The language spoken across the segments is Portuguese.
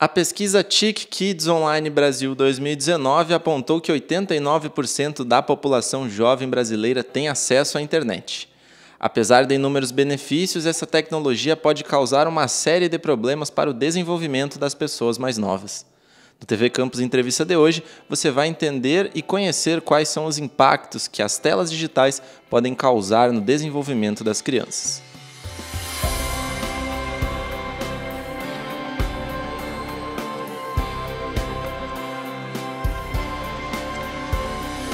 A pesquisa TIC Kids Online Brasil 2019 apontou que 89% da população jovem brasileira tem acesso à internet. Apesar de inúmeros benefícios, essa tecnologia pode causar uma série de problemas para o desenvolvimento das pessoas mais novas. No TV Campus Entrevista de hoje, você vai entender e conhecer quais são os impactos que as telas digitais podem causar no desenvolvimento das crianças.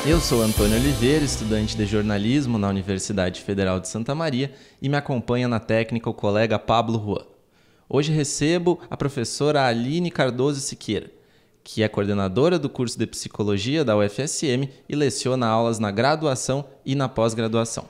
Eu sou Antônio Oliveira, estudante de jornalismo na Universidade Federal de Santa Maria e me acompanha na técnica o colega Pablo Juan. Hoje recebo a professora Aline Cardoso Siqueira, que é coordenadora do curso de Psicologia da UFSM e leciona aulas na graduação e na pós-graduação.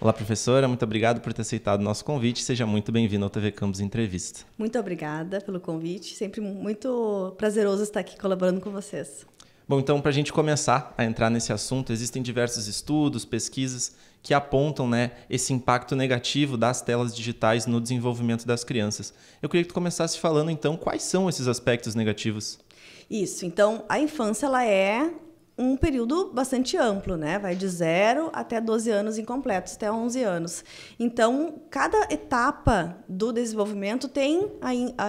Olá, professora, muito obrigado por ter aceitado o nosso convite. Seja muito bem-vindo ao TV Campus Entrevista. Muito obrigada pelo convite. Sempre muito prazeroso estar aqui colaborando com vocês. Bom, então, para a gente começar a entrar nesse assunto, existem diversos estudos, pesquisas que apontam né, esse impacto negativo das telas digitais no desenvolvimento das crianças. Eu queria que tu começasse falando, então, quais são esses aspectos negativos. Isso, então a infância ela é um período bastante amplo, né? Vai de zero até 12 anos incompletos, até 11 anos. Então, cada etapa do desenvolvimento tem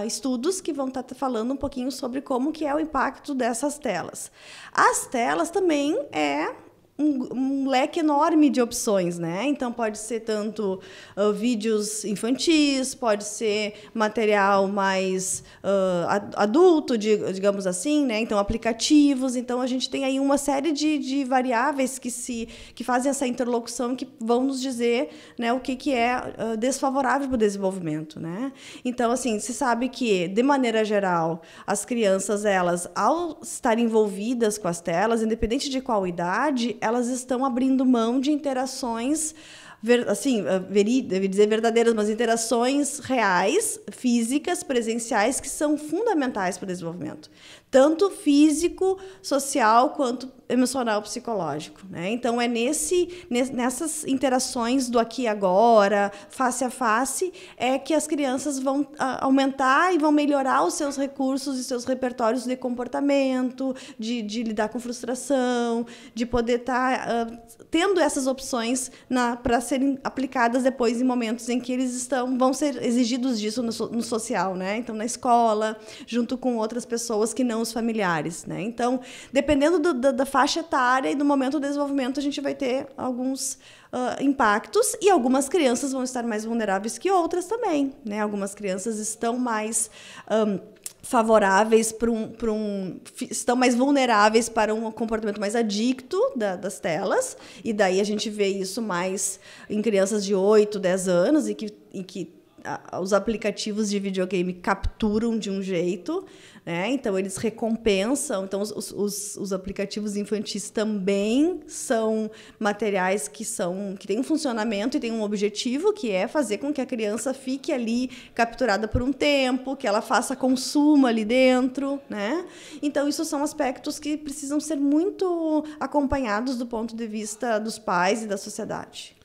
estudos que vão estar tá falando um pouquinho sobre como que é o impacto dessas telas. As telas também é um, um, leque enorme de opções, né? Então pode ser tanto uh, vídeos infantis, pode ser material mais uh, adulto, digamos assim, né? Então aplicativos, então a gente tem aí uma série de, de variáveis que se que fazem essa interlocução que vão nos dizer, né, o que que é uh, desfavorável para o desenvolvimento, né? Então assim se sabe que de maneira geral as crianças elas ao estar envolvidas com as telas, independente de qual idade elas estão abrindo mão de interações Ver, assim, eh, veri, deve dizer verdadeiras, mas interações reais, físicas, presenciais, que são fundamentais para o desenvolvimento tanto físico, social, quanto emocional, psicológico. Né? Então, é nesse, nessas interações do aqui e agora, face a face, é que as crianças vão ah, aumentar e vão melhorar os seus recursos e seus repertórios de comportamento, de, de lidar com frustração, de poder estar tá, uh, tendo essas opções para serem aplicadas depois em momentos em que eles estão vão ser exigidos disso no, no social, né? Então, na escola, junto com outras pessoas que não os familiares, né? Então, dependendo do, da, da, faixa etária e do momento do desenvolvimento, a gente vai ter alguns uh, impactos e algumas crianças vão estar mais vulneráveis que outras também, né? Algumas crianças estão mais um, favoráveis para um, para um estão mais vulneráveis para um comportamento mais adicto da, das telas e daí a gente vê isso mais em crianças de 8, 10 anos e que, e que os aplicativos de videogame capturam de um jeito, né? Então eles recompensam. Então os, os, os, aplicativos infantis também são materiais que são que têm um funcionamento e têm um objetivo que é fazer com que a criança fique ali capturada por um tempo, que ela faça consumo ali dentro, né? Então isso são aspectos que precisam ser muito acompanhados do ponto de vista dos pais e da sociedade.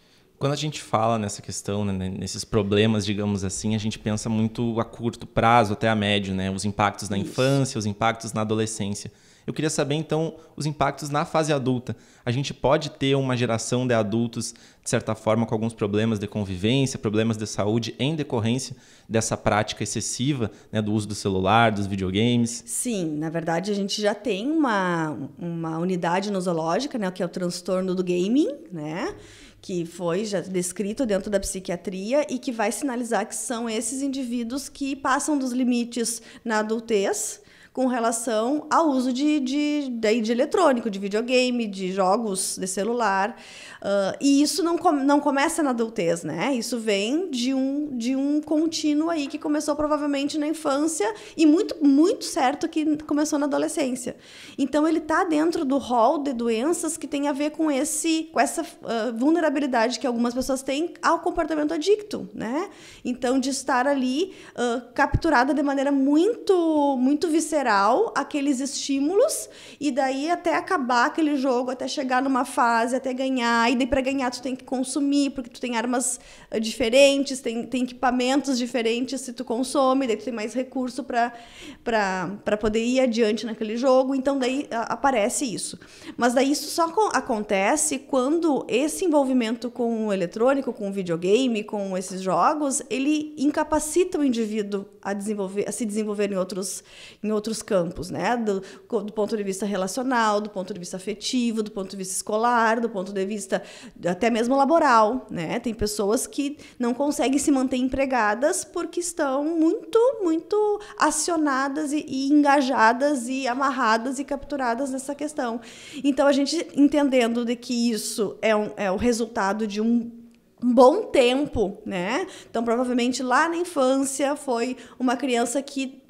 Quando a gente fala nessa questão, né, nesses problemas, digamos assim, a gente pensa muito a curto prazo, até a médio, né? Os impactos na Isso. infância, os impactos na adolescência. Eu queria saber, então, os impactos na fase adulta. A gente pode ter uma geração de adultos, de certa forma, com alguns problemas de convivência, problemas de saúde, em decorrência dessa prática excessiva né, do uso do celular, dos videogames? Sim, na verdade, a gente já tem uma, uma unidade nosológica, né, que é o transtorno do gaming, né? que foi já descrito dentro da psiquiatria e que vai sinalizar que são esses indivíduos que passam dos limites na adultez com relação ao uso de, de, de, de eletrônico, de videogame, de jogos de celular. Uh, e isso não, com, não começa na adultez, né? Isso vem de um, de um contínuo aí que começou provavelmente na infância e muito, muito certo que começou na adolescência. Então, ele está dentro do rol de doenças que tem a ver com, esse, com essa uh, vulnerabilidade que algumas pessoas têm ao comportamento adicto, né? Então, de estar ali uh, capturada de maneira muito, muito visceral geral aqueles estímulos e daí até acabar aquele jogo, até chegar numa fase, até ganhar. E daí para ganhar tu tem que consumir, porque tu tem armas ah, diferentes, tem, tem equipamentos diferentes se tu consome, daí tu tem mais recurso para poder ir adiante naquele jogo. Então daí a, aparece isso. Mas daí isso só acontece quando esse envolvimento com o eletrônico, com o videogame, com esses jogos, ele incapacita o indivíduo a desenvolver, a se desenvolver em outros em outros outros campos, né? Do, do, ponto de vista relacional, do ponto de vista afetivo, do ponto de vista escolar, do ponto de vista até mesmo laboral, né? Tem pessoas que não conseguem se manter empregadas porque estão muito, muito acionadas e, e engajadas e amarradas e capturadas nessa questão. Então a gente entendendo de que isso é, um, é o resultado de um um bom tempo, né? Então, provavelmente lá na infância foi uma criança que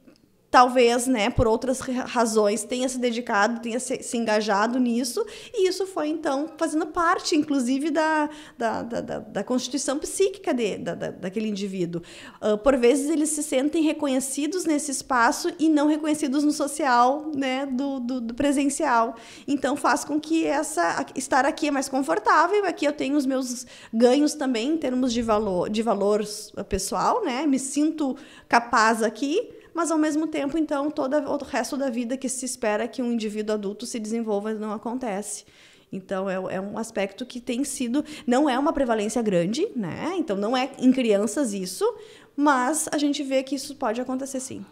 talvez, né, por outras razões, tenha se dedicado, tenha se, se, engajado nisso, e isso foi, então, fazendo parte, inclusive, da, da, da, da constituição psíquica de, da, da, daquele indivíduo. Uh, por vezes, eles se sentem reconhecidos nesse espaço e não reconhecidos no social, né, do, do, do presencial. Então, faz com que essa estar aqui é mais confortável, aqui eu tenho os meus ganhos também em termos de valor, de valor ah, pessoal, né, me sinto capaz aqui, mas ao mesmo tempo, então, todo o resto da vida que se espera que um indivíduo adulto se desenvolva não acontece. Então, é, é, um aspecto que tem sido. Não é uma prevalência grande, né? Então, não é em crianças isso, mas a gente vê que isso pode acontecer sim.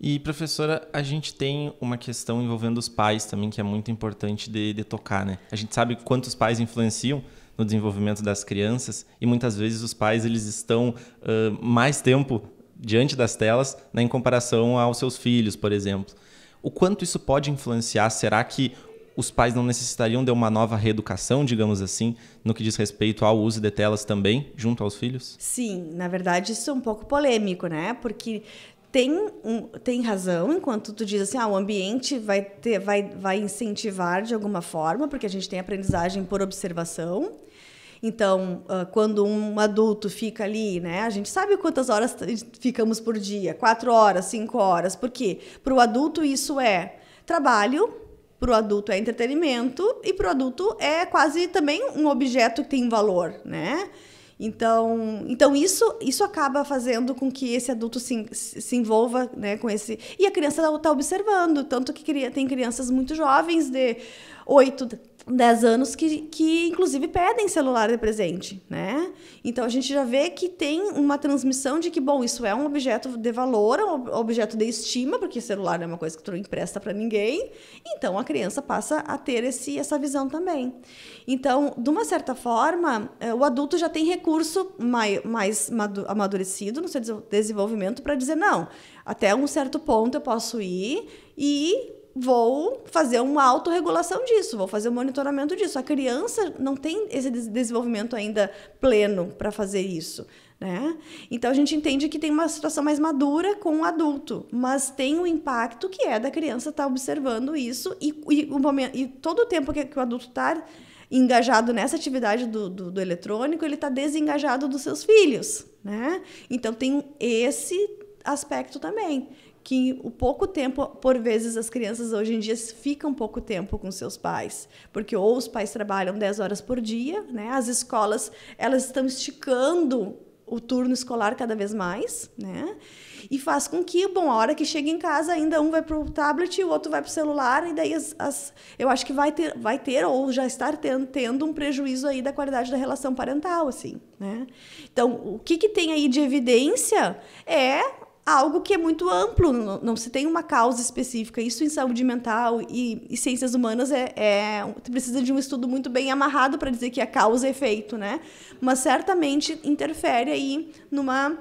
E, professora, a gente tem uma questão envolvendo os pais também, que é muito importante de, de tocar, né? A gente sabe quantos pais influenciam no desenvolvimento das crianças e muitas vezes os pais eles estão uh, mais tempo diante das telas né, em comparação aos seus filhos, por exemplo. O quanto isso pode influenciar? Será que os pais não necessitariam de uma nova reeducação, digamos assim, no que diz respeito ao uso de telas também, junto aos filhos? Sim, na verdade isso é um pouco polêmico, né? Porque tem, um, tem razão enquanto tu diz assim, ah, o ambiente vai, ter, vai, vai incentivar de alguma forma, porque a gente tem aprendizagem por observação, então, ah, quando um adulto fica ali, né? A gente sabe quantas horas ficamos por dia, quatro horas, cinco horas. Por quê? Para o adulto isso é trabalho, para o adulto é entretenimento e para o adulto é quase também um objeto que tem valor, né? Então, então isso, isso acaba fazendo com que esse adulto se, se envolva né, com esse. E a criança está observando, tanto que tem crianças muito jovens de 8, 10 anos que, que inclusive pedem celular de presente, né? Então a gente já vê que tem uma transmissão de que, bom, isso é um objeto de valor, é um objeto de estima, porque celular não é uma coisa que tu não empresta para ninguém. Então a criança passa a ter esse, essa visão também. Então, de uma certa forma, eh, o adulto já tem recurso mais, mais amadurecido no seu desenvolvimento para dizer, não, até um certo ponto eu posso ir e vou fazer uma autorregulação disso, vou fazer um monitoramento disso. A criança não tem esse desenvolvimento ainda pleno para fazer isso. Né? Então a gente entende que tem uma situação mais madura com o adulto, mas tem o um impacto que é da criança estar tá observando isso e, e, o momento, e todo o tempo que, que o adulto está engajado nessa atividade do, do, do eletrônico, ele está desengajado dos seus filhos. Né? Então tem esse aspecto também que o pouco tempo, por vezes as crianças hoje em dia ficam pouco tempo com seus pais, porque ou os pais trabalham 10 horas por dia, né? As escolas, elas estão esticando o turno escolar cada vez mais, né? E faz com que, bom, a hora que chega em casa, ainda um vai para o tablet, o outro vai para o celular, e daí as, as, eu acho que vai ter, vai ter ou já estar tendo, tendo um prejuízo aí da qualidade da relação parental, assim, né? Então, o que, que tem aí de evidência é algo que é muito amplo, não, não se tem uma causa específica. Isso em saúde mental e, e ciências humanas é, é, precisa de um estudo muito bem amarrado para dizer que é causa e efeito, né? Mas certamente interfere aí numa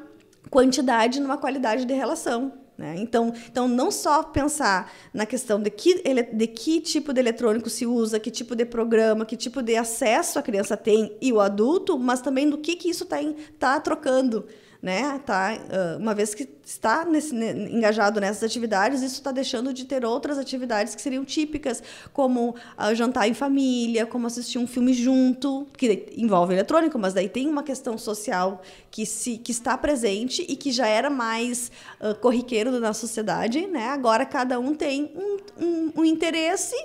quantidade, numa qualidade de relação. Né? Então, então, não só pensar na questão de que, de que tipo de eletrônico se usa, que tipo de programa, que tipo de acesso a criança tem e o adulto, mas também do que, que isso está tá trocando né? Tá, uma vez que está nesse, né, engajado nessas atividades, isso está deixando de ter outras atividades que seriam típicas, como uh, jantar em família, como assistir um filme junto, que envolve eletrônico, mas daí tem uma questão social que, se, que está presente e que já era mais uh, corriqueiro na sociedade, né? Agora cada um tem um, um, um interesse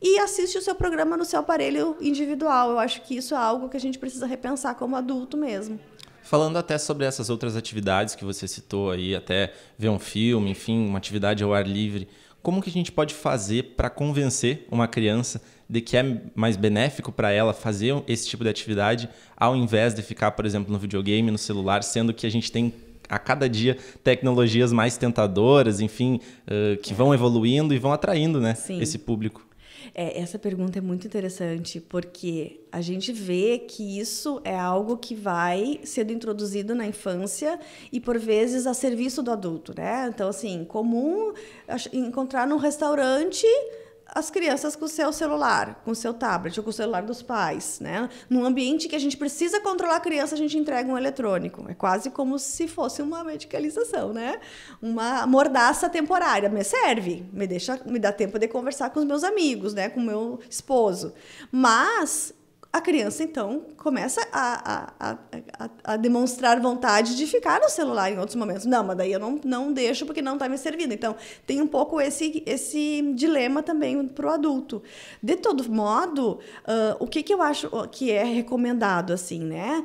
e assiste o seu programa no seu aparelho individual. Eu acho que isso é algo que a gente precisa repensar como adulto mesmo falando até sobre essas outras atividades que você citou aí, até ver um filme, enfim, uma atividade ao ar livre. Como que a gente pode fazer para convencer uma criança de que é mais benéfico para ela fazer esse tipo de atividade ao invés de ficar, por exemplo, no videogame, no celular, sendo que a gente tem a cada dia tecnologias mais tentadoras, enfim, uh, que vão evoluindo e vão atraindo né, esse público. É, essa pergunta é muito interessante, porque a gente vê que isso é algo que vai sendo introduzido na infância e, por vezes, a serviço do adulto, né? Então, assim, comum encontrar num restaurante as crianças com o seu celular, com o seu tablet ou com o celular dos pais, né? Num ambiente que a gente precisa controlar a criança, a gente entrega um eletrônico. É quase como se fosse uma medicalização, né? Uma mordaça temporária. Me serve, me deixa, me dá tempo de conversar com os meus amigos, né? Com o meu esposo. Mas a criança então começa a, a, a, a, demonstrar vontade de ficar no celular em outros momentos. Não, mas daí eu não, não deixo porque não está me servindo. Então tem um pouco esse, esse dilema também para o adulto. De todo modo, uh, o que, que eu acho que é recomendado assim, né?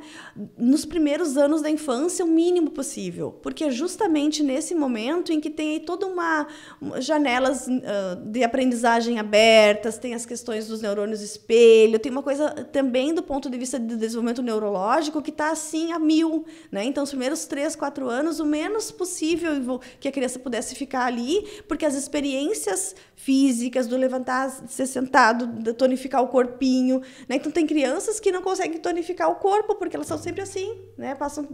Nos primeiros anos da infância, o mínimo possível, porque é justamente nesse momento em que tem toda uma janelas uh, de aprendizagem abertas, tem as questões dos neurônios espelho, tem uma coisa também do ponto de vista do desenvolvimento neurológico, que está assim a mil. Né? Então, os primeiros três, quatro anos, o menos possível que a criança pudesse ficar ali, porque as experiências físicas, do levantar, ser sentado, de tonificar o corpinho. Né? Então, tem crianças que não conseguem tonificar o corpo, porque elas são sempre assim, né? passam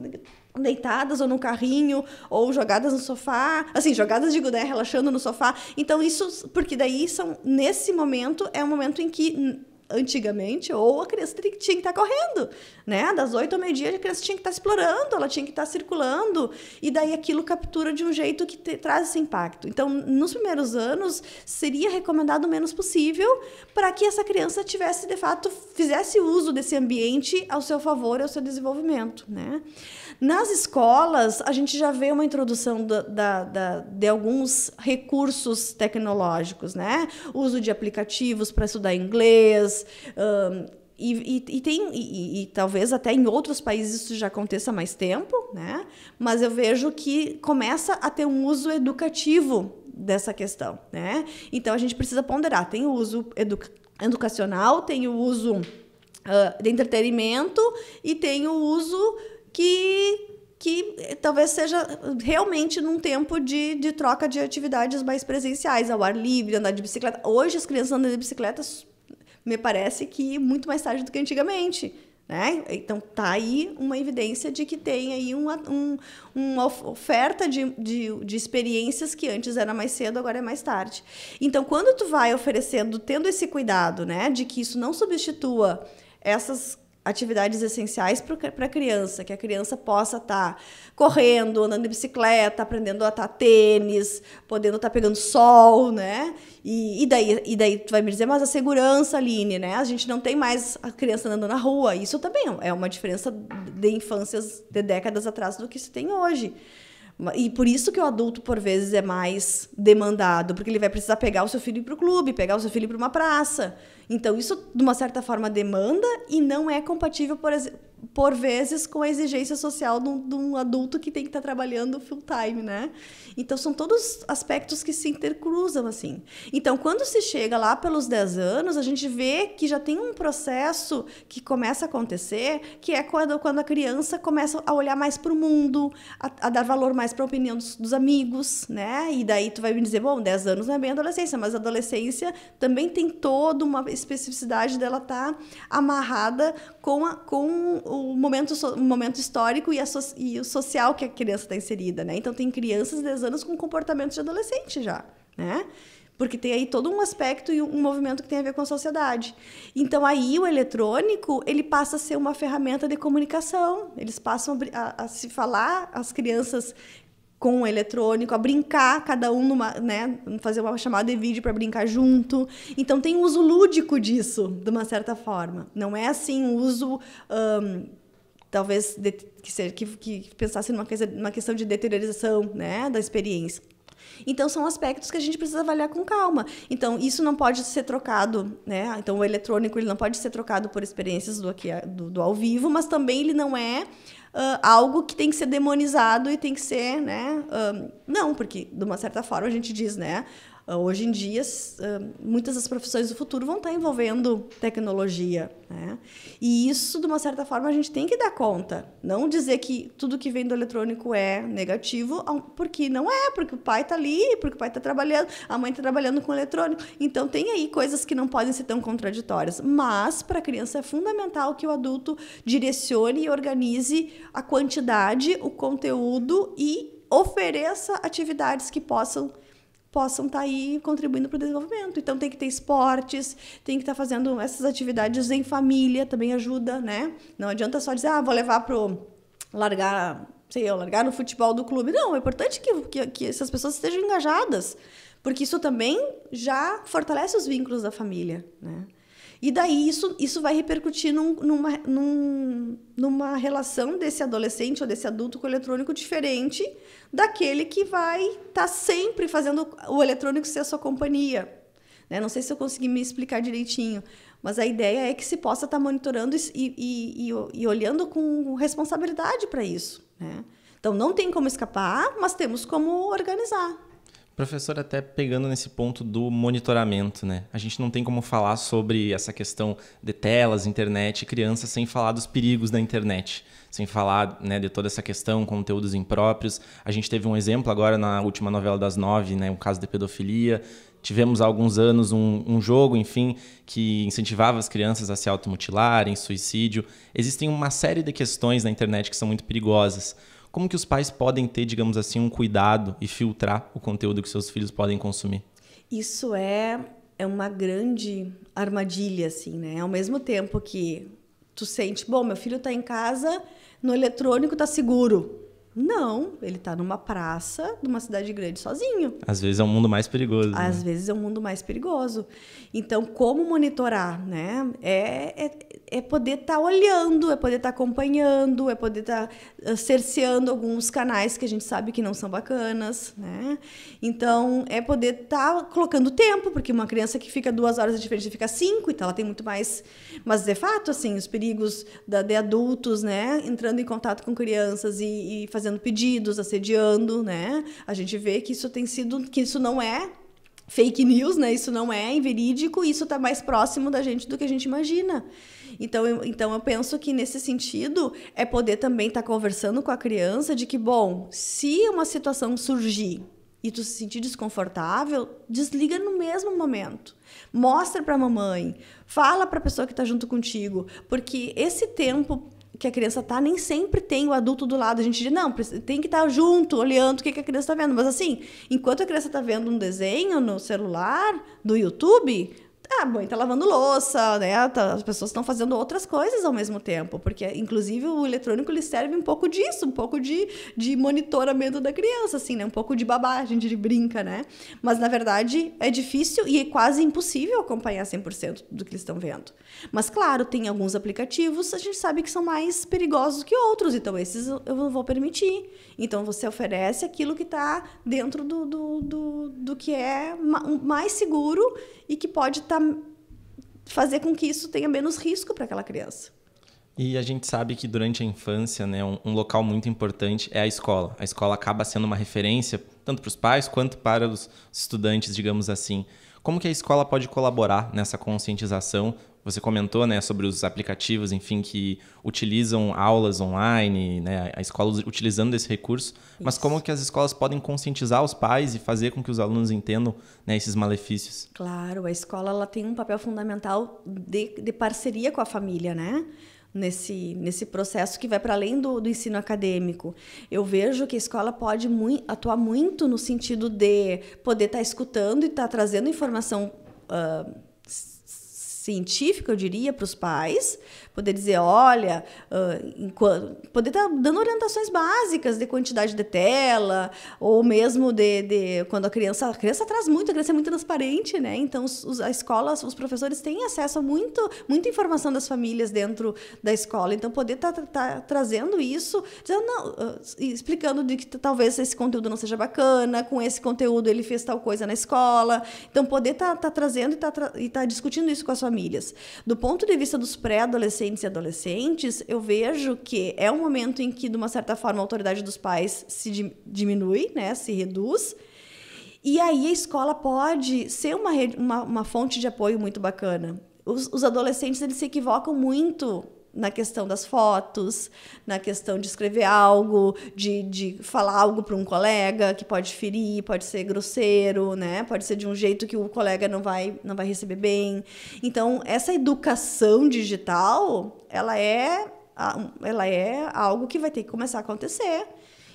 deitadas ou num carrinho, ou jogadas no sofá, assim, jogadas, digo, né, relaxando no sofá. Então, isso, porque daí são, nesse momento, é um momento em que antigamente, ou a criança tinha que estar tá correndo, né? Das oito ao meio-dia, a criança tinha que estar tá explorando, ela tinha que estar tá circulando, e daí aquilo captura de um jeito que te, traz esse impacto. Então, nos primeiros anos, seria recomendado o menos possível para que essa criança tivesse, de fato, fizesse uso desse ambiente ao seu favor e ao seu desenvolvimento, né? Nas escolas, a gente já vê uma introdução da, da, da, de alguns recursos tecnológicos, né? Uso de aplicativos para estudar inglês, um, e, e, e, tem e, e, talvez até em outros países isso já aconteça há mais tempo, né? Mas eu vejo que começa a ter um uso educativo dessa questão, né? Então a gente precisa ponderar. Tem o uso educacional, tem o uso uh, de entretenimento e tem o uso que que eh, talvez seja realmente num tempo de, de troca de atividades mais presenciais, ao ar livre, andar de bicicleta. Hoje as crianças andam de bicicleta me parece que muito mais tarde do que antigamente. Né? Então, tá aí uma evidência de que tem aí uma, um, uma oferta de, de, de, experiências que antes era mais cedo, agora é mais tarde. Então, quando tu vai oferecendo, tendo esse cuidado, né, de que isso não substitua essas atividades essenciais para a criança, que a criança possa estar tá correndo, andando de bicicleta, aprendendo a atar tá tênis, podendo estar tá pegando sol, né? E, e, daí, e daí tu vai me dizer, mas a segurança, Aline, né? A gente não tem mais a criança andando na rua. Isso também é, é uma diferença de infâncias de décadas atrás do que se tem hoje. E por isso que o adulto, por vezes, é mais demandado, porque ele vai precisar pegar o seu filho para o clube, pegar o seu filho para uma praça. Então, isso, de uma certa forma, demanda e não é compatível, por exemplo por vezes com a exigência social de um, de um adulto que tem que estar tá trabalhando full time, né? Então são todos aspectos que se intercruzam assim. Então quando se chega lá pelos 10 anos, a gente vê que já tem um processo que começa a acontecer, que é quando, quando a criança começa a olhar mais para o mundo, a, a, dar valor mais para a opinião dos, dos, amigos, né? E daí tu vai me dizer, bom, 10 anos não é bem adolescência, mas a adolescência também tem toda uma especificidade dela estar tá amarrada com a, com o momento, o momento histórico e, so, e o social que a criança está inserida, né? Então, tem crianças de 10 anos com comportamento de adolescente já, né? Porque tem aí todo um aspecto e um movimento que tem a ver com a sociedade. Então, aí o eletrônico, ele passa a ser uma ferramenta de comunicação. Eles passam a, a se falar, as crianças com o eletrônico, a brincar cada um numa, né, fazer uma chamada de vídeo para brincar junto. Então tem um uso lúdico disso, de uma certa forma. Não é assim um uso um, talvez de, que seja que, que pensasse numa, coisa, numa questão de deteriorização, né, da experiência. Então, são aspectos que a gente precisa avaliar com calma. Então, isso não pode ser trocado, né? Ah, então, o eletrônico ele não pode ser trocado por experiências do, aqui, do, do ao vivo, mas também ele não é Uh, algo que tem que ser demonizado e tem que ser, né? não, porque de uma certa forma a gente diz, né? Ah, hoje em dia, ah, muitas das profissões do futuro vão estar envolvendo tecnologia. Né? E isso, de uma certa forma, a gente tem que dar conta. Não dizer que tudo que vem do eletrônico é negativo, porque não é, porque o pai está ali, porque o pai está trabalhando, a mãe está trabalhando com eletrônico. Então, tem aí coisas que não podem ser tão contraditórias. Mas, para a criança, é fundamental que o adulto direcione e organize a quantidade, o conteúdo e ofereça atividades que possam possam estar tá aí contribuindo para o desenvolvimento. Então tem que ter esportes, tem que estar tá fazendo essas atividades em família, também ajuda, né? Não adianta só dizer, ah, vou levar pro largar, sei eu, largar no futebol do clube. Não, é importante que, que, que essas pessoas estejam engajadas, porque isso também já fortalece os vínculos da família, né? E daí isso, isso vai repercutir num, numa, num, numa relação desse adolescente ou desse adulto com o eletrônico diferente daquele que vai estar tá sempre fazendo o eletrônico ser a sua companhia. Né? Não sei se eu consegui me explicar direitinho, mas a ideia é que se possa estar tá monitorando e, e, e, e, olhando com responsabilidade para isso. Né? Então não tem como escapar, mas temos como organizar. Professor, até pegando nesse ponto do monitoramento, né? A gente não tem como falar sobre essa questão de telas, internet, crianças, sem falar dos perigos da internet, sem falar né, de toda essa questão, conteúdos impróprios. A gente teve um exemplo agora na última novela das nove, né? Um caso de pedofilia. Tivemos há alguns anos um, um jogo, enfim, que incentivava as crianças a se automutilarem, suicídio. Existem uma série de questões na internet que são muito perigosas. Como que os pais podem ter, digamos assim, um cuidado e filtrar o conteúdo que seus filhos podem consumir? Isso é, é uma grande armadilha, assim, né? Ao mesmo tempo que tu sente, bom, meu filho está em casa, no eletrônico está seguro. Não, ele está numa praça de uma cidade grande sozinho. Às vezes é um mundo mais perigoso. Às né? vezes é um mundo mais perigoso. Então, como monitorar, né? É, é, é poder estar tá olhando, é poder estar tá acompanhando, é poder estar tá ah, cerceando alguns canais que a gente sabe que não são bacanas, né? Então, é poder estar tá colocando tempo, porque uma criança que fica duas horas é diferente de ficar cinco, então ela tem muito mais. Mas, de fato, assim, os perigos da, de adultos, né? Entrando em contato com crianças e, e fazendo fazendo pedidos, assediando, né? A gente vê que isso tem sido, que isso não é fake news, né? Isso não é inverídico, isso está mais próximo da gente do que a gente imagina. Então eu, então eu penso que nesse sentido é poder também estar tá conversando com a criança de que, bom, se uma situação surgir e tu se sentir desconfortável, desliga no mesmo momento. Mostra para a mamãe, fala para a pessoa que está junto contigo, porque esse tempo que a criança tá, nem sempre tem o adulto do lado. A gente diz, não, tem que estar tá junto, olhando o que, que a criança está vendo. Mas assim, enquanto a criança está vendo um desenho no celular, no YouTube, ah, mãe tá lavando louça, né? Tá, as pessoas estão fazendo outras coisas ao mesmo tempo, porque inclusive o eletrônico ele serve um pouco disso, um pouco de, de monitoramento da criança, assim, né? Um pouco de babá, a gente brinca, né? Mas na verdade é difícil e é quase impossível acompanhar 100% do que eles estão vendo. Mas claro, tem alguns aplicativos, a gente sabe que são mais perigosos que outros, então esses eu não vou permitir. Então você oferece aquilo que está dentro do, do, do, do, que é mais seguro e que pode estar tá fazer com que isso tenha menos risco para aquela criança. E a gente sabe que durante a infância, né, um, um, local muito importante é a escola. A escola acaba sendo uma referência tanto para os pais quanto para os estudantes, digamos assim. Como que a escola pode colaborar nessa conscientização você comentou né, sobre os aplicativos, enfim, que utilizam aulas online, né, a escola utilizando esse recurso, mas como que as escolas podem conscientizar os pais e fazer com que os alunos entendam né, esses malefícios? Claro, a escola ela tem um papel fundamental de, de parceria com a família, né? nesse, nesse processo que vai para além do, do ensino acadêmico. Eu vejo que a escola pode atuar muito no sentido de poder estar tá escutando e estar tá trazendo informação. Uh, científica, eu diria, para os pais, poder dizer, olha, uh, poder estar tá dando orientações básicas de quantidade de tela, ou mesmo de, de, quando a criança. A criança traz muito, a criança é muito transparente, né? Então os, a escola, os professores têm acesso a muito, muita informação das famílias dentro da escola. Então, poder estar tá, tá, tá, trazendo isso, dizendo, não, uh, explicando de que talvez esse conteúdo não seja bacana, com esse conteúdo ele fez tal coisa na escola. Então, poder estar tá, tá trazendo e estar discutindo isso com as famílias. Do ponto de vista dos pré-adolescentes, adolescentes e adolescentes, eu vejo que é um momento em que, de uma certa forma, a autoridade dos pais se diminui, né? Se reduz. E aí a escola pode ser uma, uma, uma fonte de apoio muito bacana. Os, os adolescentes, eles se equivocam muito na questão das fotos, na questão de escrever algo, de, de falar algo para um colega que pode ferir, pode ser grosseiro, né? Pode ser de um jeito que o colega não vai não vai receber bem. Então, essa educação digital, ela é ela é algo que vai ter que começar a acontecer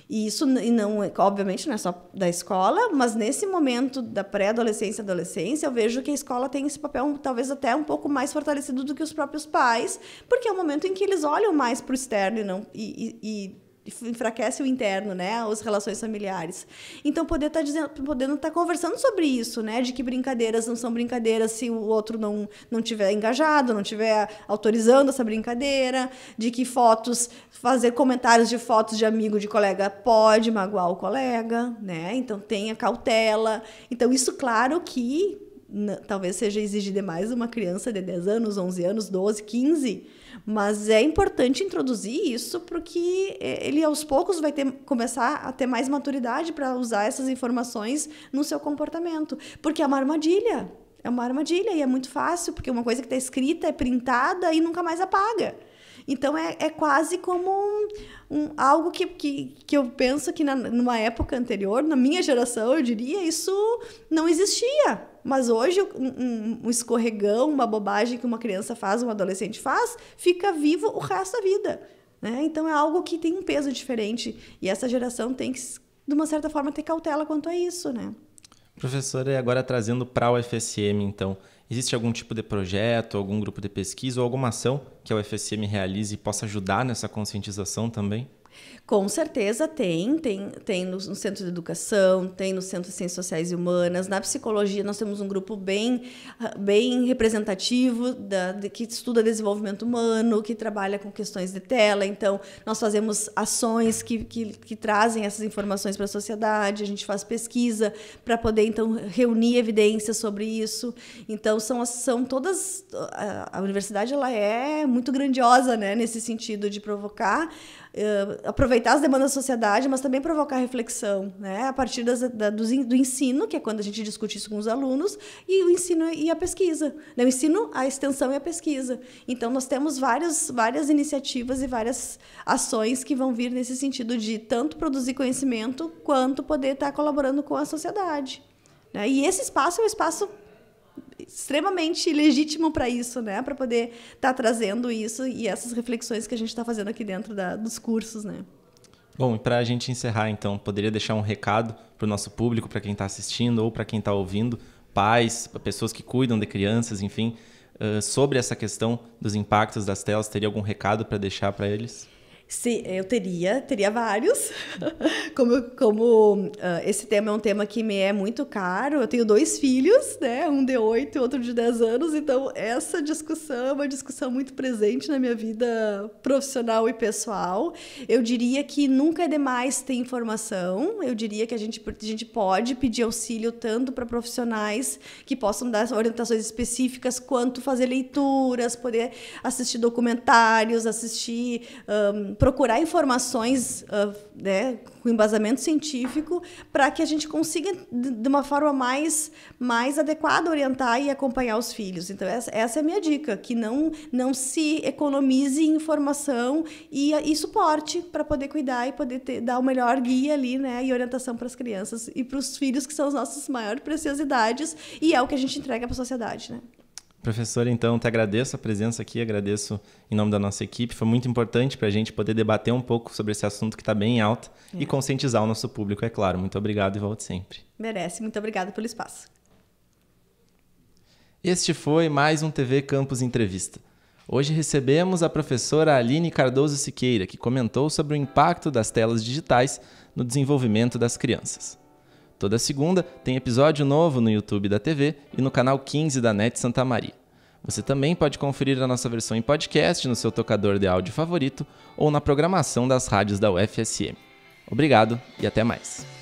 e isso não, é, obviamente, não é só da escola, mas nesse momento da pré-adolescência e adolescência, eu vejo que a escola tem esse papel talvez até um pouco mais fortalecido do que os próprios pais, porque é o momento em que eles olham mais para o externo e não e, e, e enfraquece o interno, né? As relações familiares. Então, poder estar tá dizendo, podendo estar tá conversando sobre isso, né? De que brincadeiras não são brincadeiras se o outro não, não tiver engajado, não tiver autorizando essa brincadeira, de que fotos, fazer comentários de fotos de amigo, de colega, pode magoar o colega, né? Então, tenha cautela. Então, isso, claro que talvez seja exigir demais uma criança de 10 anos, 11 anos, 12, 15, mas é importante introduzir isso porque é, ele aos poucos vai ter, começar a ter mais maturidade para usar essas informações no seu comportamento, porque é uma armadilha. É uma armadilha e é muito fácil, porque uma coisa que está escrita é printada e nunca mais apaga. Então é, é quase como um, um, algo que, que, que eu penso que na, numa época anterior, na minha geração, eu diria, isso não existia mas hoje, um, um, escorregão, uma bobagem que uma criança faz, um adolescente faz, fica vivo o resto da vida. Né? Então, é algo que tem um peso diferente. E essa geração tem que, de uma certa forma, ter cautela quanto a isso. Né? Professora, agora trazendo para o FSM, então, existe algum tipo de projeto, algum grupo de pesquisa ou alguma ação que a UFSM realize e possa ajudar nessa conscientização também? Com certeza tem, tem, tem no, no, Centro de Educação, tem no Centro de Ciências Sociais e Humanas, na Psicologia nós temos um grupo bem, ah, bem representativo da, de, que estuda desenvolvimento humano, que trabalha com questões de tela, então nós fazemos ações que, que, que trazem essas informações para a sociedade, a gente faz pesquisa para poder então reunir evidências sobre isso, então são, são todas, a, ah, a universidade ela é muito grandiosa, né? Nesse sentido de provocar, uh, aproveitar as demandas da sociedade, mas também provocar reflexão, né? A partir das, da, do, do, ensino, que é quando a gente discute isso com os alunos, e o ensino e a pesquisa. Né? O ensino, a extensão e a pesquisa. Então, nós temos várias, várias iniciativas e várias ações que vão vir nesse sentido de tanto produzir conhecimento quanto poder estar colaborando com a sociedade. Né? E esse espaço é um espaço extremamente legítimo para isso, né? Para poder estar tá trazendo isso e essas reflexões que a gente está fazendo aqui dentro da, dos cursos, né? Bom, e para a gente encerrar, então, poderia deixar um recado para o nosso público, para quem está assistindo ou para quem está ouvindo, pais, pessoas que cuidam de crianças, enfim, uh, sobre essa questão dos impactos das telas? Teria algum recado para deixar para eles? se eu teria, teria vários. como como uh, esse tema é um tema que me é muito caro, eu tenho dois filhos, né? Um de 8 e outro de 10 anos, então essa discussão é uma discussão muito presente na minha vida profissional e pessoal. Eu diria que nunca é demais ter informação, eu diria que a gente, a gente pode pedir auxílio tanto para profissionais que possam dar orientações específicas, quanto fazer leituras, poder assistir documentários, assistir. Um, procurar informações uh, né, com embasamento científico para que a gente consiga, de uma forma mais, mais adequada, orientar e acompanhar os filhos. Então, essa, essa é a minha dica, que não, não se economize informação e, e suporte para poder cuidar e poder ter, dar o melhor guia ali né, e orientação para as crianças e para os filhos, que são as nossas maiores preciosidades e é o que a gente entrega para a sociedade. Né? Professor, então, te agradeço a presença aqui, agradeço em nome da nossa equipe. Foi muito importante para a gente poder debater um pouco sobre esse assunto que está bem em alta é. e conscientizar o nosso público, é claro. Muito obrigado e volte sempre. Merece. Muito obrigada pelo espaço. Este foi mais um TV Campus Entrevista. Hoje recebemos a professora Aline Cardoso Siqueira, que comentou sobre o impacto das telas digitais no desenvolvimento das crianças. Toda segunda tem episódio novo no YouTube da TV e no canal 15 da NET Santa Maria. Você também pode conferir a nossa versão em podcast no seu tocador de áudio favorito ou na programação das rádios da UFSM. Obrigado e até mais.